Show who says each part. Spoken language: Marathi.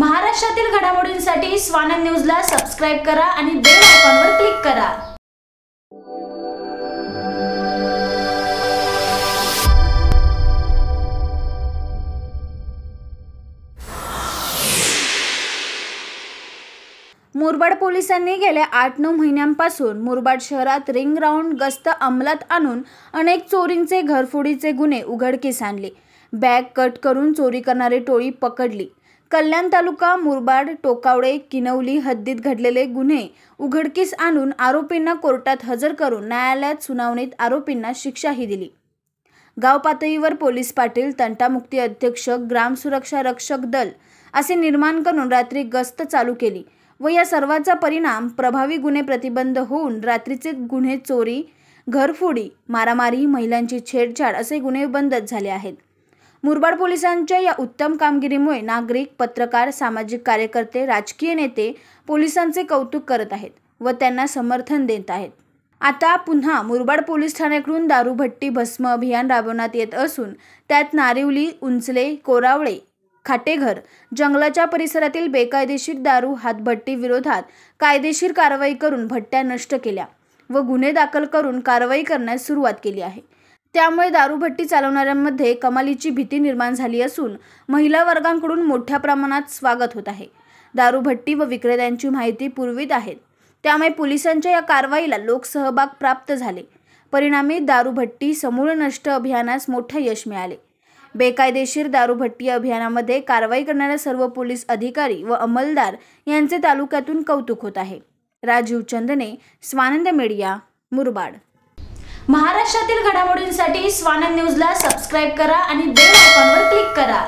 Speaker 1: महाराष्ट्रातील घडामोडींसाठी स्वानंद न्यूजला सबस्क्राईब करा आणि बेल आयकॉनवर क्लिक करा
Speaker 2: मुरबाड पोलिसांनी गेल्या आठ नऊ महिन्यांपासून मुरबाड शहरात रिंग राऊंड गस्त अंमलात आणून अनेक चोरींचे घरफोडीचे गुन्हे उघडकीस आणले बॅग कट करून चोरी करणारी टोळी पकडली कल्याण तालुका मुरबाड टोकावडे किनवली हद्दीत घडलेले गुन्हे उघडकीस आणून आरोपींना कोर्टात हजर करून न्यायालयात सुनावणीत आरोपींना शिक्षाही दिली गाव पातळीवर पोलीस पाटील तंटामुक्ती अध्यक्ष ग्राम सुरक्षा रक्षक दल असे निर्माण करून रात्री गस्त चालू केली व या सर्वाचा परिणाम प्रभावी गुन्हे प्रतिबंध होऊन रात्रीचे गुन्हे चोरी घरफोडी मारामारी महिलांची छेडछाड असे गुन्हे बंदच झाले आहेत मुरबाड पोलिसांच्या या उत्तम कामगिरीमुळे नागरिक पत्रकार सामाजिक कार्यकर्ते राजकीय नेते पोलिसांचे कौतुक करत आहेत व त्यांना समर्थन देत आहेत आता पुन्हा मुरबाड पोलीस ठाण्याकडून दारूभट्टी भस्म अभियान राबवण्यात येत असून त्यात नारिवली उंचले कोरावळे खाटेघर जंगलाच्या परिसरातील बेकायदेशीर दारू हातभट्टी विरोधात कायदेशीर कारवाई करून भट्ट्या नष्ट केल्या व गुन्हे दाखल करून कारवाई करण्यास सुरुवात केली आहे त्यामुळे दारूभट्टी चालवणाऱ्यांमध्ये कमालीची भीती निर्माण झाली असून महिला वर्गांकडून मोठ्या प्रमाणात स्वागत होत आहे दारूभट्टी व विक्रेत्यांची माहिती पूर्वीत आहेत त्यामुळे पोलिसांच्या या कारवाईला लोकसहभाग प्राप्त झाले परिणामी दारूभट्टी समूळ नष्ट अभियानास मोठे यश मिळाले बेकायदेशीर दारूभट्टी अभियानामध्ये कारवाई करणाऱ्या सर्व पोलीस अधिकारी व अंमलदार यांचे तालुक्यातून कौतुक होत आहे राजीव चंदने स्वानंद मीडिया मुरबाड
Speaker 1: महाराष्ट्रातील घडामोडींसाठी स्वानंद न्यूजला सबस्क्राईब करा आणि बेल आयकॉनवर क्लिक करा